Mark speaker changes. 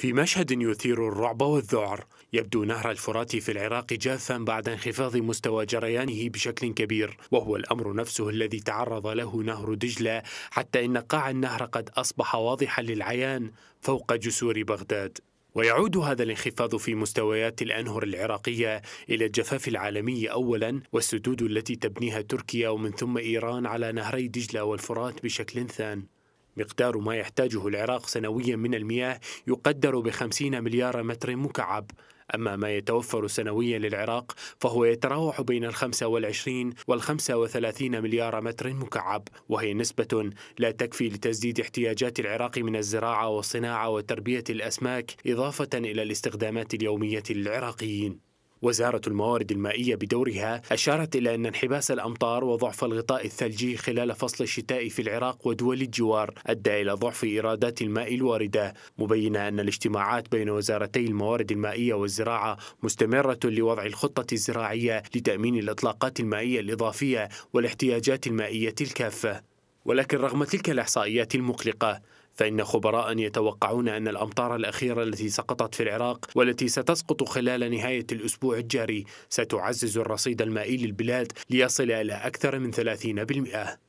Speaker 1: في مشهد يثير الرعب والذعر يبدو نهر الفرات في العراق جافا بعد انخفاض مستوى جريانه بشكل كبير وهو الأمر نفسه الذي تعرض له نهر دجلة حتى إن قاع النهر قد أصبح واضحا للعيان فوق جسور بغداد ويعود هذا الانخفاض في مستويات الأنهر العراقية إلى الجفاف العالمي أولا والسدود التي تبنيها تركيا ومن ثم إيران على نهري دجلة والفرات بشكل ثان مقدار ما يحتاجه العراق سنويا من المياه يقدر بخمسين مليار متر مكعب أما ما يتوفر سنويا للعراق فهو يتراوح بين الخمسة والعشرين والخمسة وثلاثين مليار متر مكعب وهي نسبة لا تكفي لتسديد احتياجات العراق من الزراعة والصناعة وتربية الأسماك إضافة إلى الاستخدامات اليومية للعراقيين وزارة الموارد المائية بدورها أشارت إلى أن انحباس الأمطار وضعف الغطاء الثلجي خلال فصل الشتاء في العراق ودول الجوار أدى إلى ضعف إيرادات الماء الواردة مبينة أن الاجتماعات بين وزارتي الموارد المائية والزراعة مستمرة لوضع الخطة الزراعية لتأمين الإطلاقات المائية الإضافية والاحتياجات المائية الكافة ولكن رغم تلك الإحصائيات المقلقة فإن خبراء يتوقعون أن الأمطار الأخيرة التي سقطت في العراق والتي ستسقط خلال نهاية الأسبوع الجاري ستعزز الرصيد المائي للبلاد ليصل إلى أكثر من 30%